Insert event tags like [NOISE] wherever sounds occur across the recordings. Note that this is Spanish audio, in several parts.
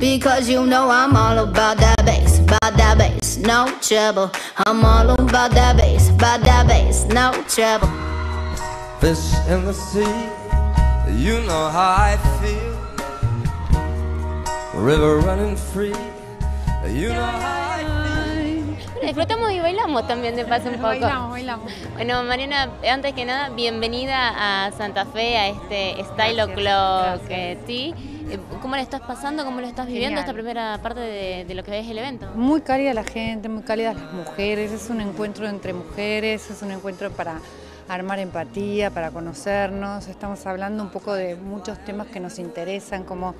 Because you know I'm all about that bass, about that bass, no trouble. I'm all about that bass, about that bass, no trouble. Fish in the sea, you know how I feel. River running free, you know how I disfrutamos y bailamos también de paso un poco. Bailamos, bailamos. Bueno, Mariana, antes que nada, bienvenida a Santa Fe, a este Style O'Clock eh, sí. Eh, ¿Cómo le estás pasando? ¿Cómo lo estás viviendo esta primera parte de, lo que es el evento? Muy cálida la gente, muy cálida las mujeres, es un encuentro entre mujeres, es un encuentro para armar empatía, para conocernos. Estamos hablando un poco de muchos temas que nos interesan, como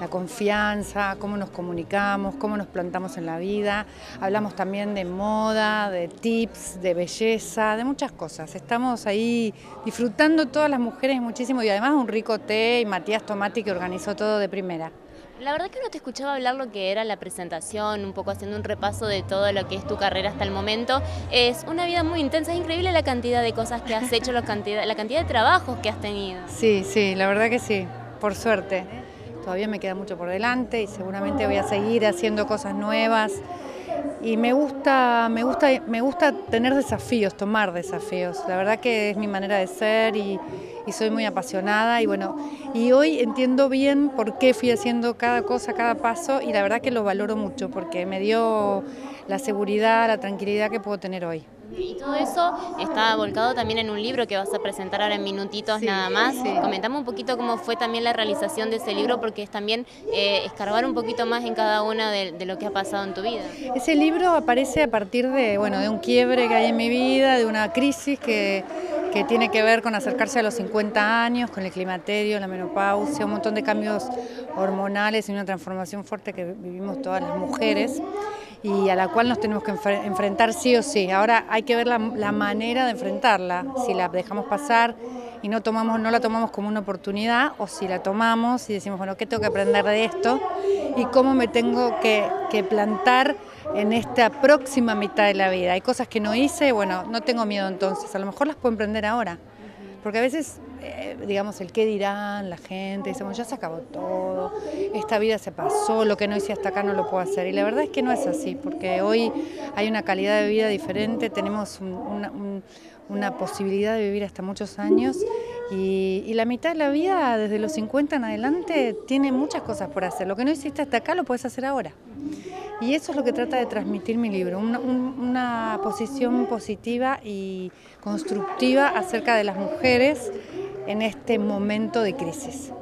la confianza, cómo nos comunicamos, cómo nos plantamos en la vida. Hablamos también de moda, de tips, de belleza, de muchas cosas. Estamos ahí disfrutando todas las mujeres muchísimo y además un rico té y Matías Tomati que organizó todo de primera. La verdad que no te escuchaba hablar lo que era la presentación, un poco haciendo un repaso de todo lo que es tu carrera hasta el momento. Es una vida muy intensa, es increíble la cantidad de cosas que has hecho, la cantidad de trabajos que has tenido. Sí, sí, la verdad que sí, por suerte. Todavía me queda mucho por delante y seguramente voy a seguir haciendo cosas nuevas y me gusta, me gusta, me gusta tener desafíos, tomar desafíos. La verdad que es mi manera de ser y, soy muy apasionada y bueno, y hoy entiendo bien por qué fui haciendo cada cosa, cada paso y la verdad que lo valoro mucho porque me dio la seguridad, la tranquilidad que puedo tener hoy. Y todo eso está volcado también en un libro que vas a presentar ahora en minutitos nada más. Comentamos un poquito cómo fue también la realización de ese libro, porque es también eh, escarbar un poquito más en cada una de, lo que ha pasado en tu vida. Ese libro aparece a partir de, bueno, de un quiebre que hay en mi vida, de una crisis que, que tiene que ver con acercarse a los 50 años, con el climaterio, la menopausia, un montón de cambios hormonales y una transformación fuerte que vivimos todas las mujeres y a la cual nos tenemos que enfrentar sí o sí. Ahora hay que ver la, manera de enfrentarla, si la dejamos pasar y no, tomamos, no la tomamos como una oportunidad o si la tomamos y decimos, bueno, ¿qué tengo que aprender de esto? Y cómo me tengo que, plantar en esta próxima mitad de la vida. Hay cosas que no hice, bueno, no tengo miedo entonces, a lo mejor las puedo emprender ahora. Porque a veces eh, digamos, el qué dirán la gente, decimos, ya se acabó todo, esta vida se pasó, lo que no hice hasta acá no lo puedo hacer. Y la verdad es que no es así, porque hoy hay una calidad de vida diferente, tenemos una, posibilidad de vivir hasta muchos años y, la mitad de la vida, desde los 50 en adelante, tiene muchas cosas por hacer. Lo que no hiciste hasta acá lo puedes hacer ahora. Y eso es lo que trata de transmitir mi libro, una, una posición positiva y constructiva acerca de las mujeres en este momento de crisis.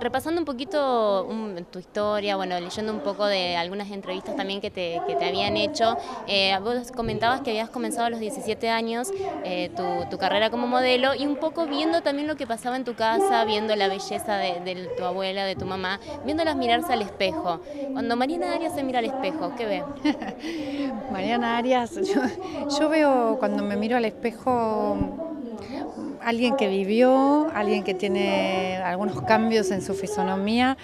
repasando un poquito um, tu historia, bueno, leyendo un poco de algunas entrevistas también que te, habían hecho, eh, vos comentabas que habías comenzado a los 17 años eh, tu, carrera como modelo y un poco viendo también lo que pasaba en tu casa, viendo la belleza de, tu abuela, de tu mamá, viéndolas mirarse al espejo. Cuando Mariana Arias se mira al espejo, ¿qué ve? [LAUGHS] Mariana Arias, yo veo cuando me miro al espejo alguien que vivió, alguien que tiene algunos cambios en su fisonomía,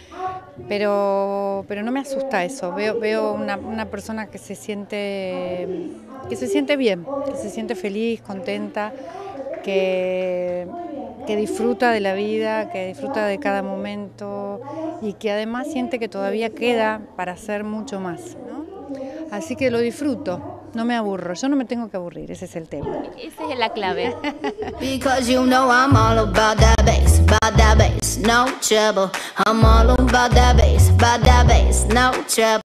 pero, no me asusta eso. Veo, una, persona que se siente que se siente bien, que se siente feliz, contenta, que, que disfruta de la vida, que disfruta de cada momento y que además siente que todavía queda para hacer mucho más. Así que lo disfruto. No me aburro, yo no me tengo que aburrir, ese es el tema. Esa es la clave. [LAUGHS] Because you know I'm all about that bass, about that bass, no trouble. I'm all about that bass, about that bass, no trouble.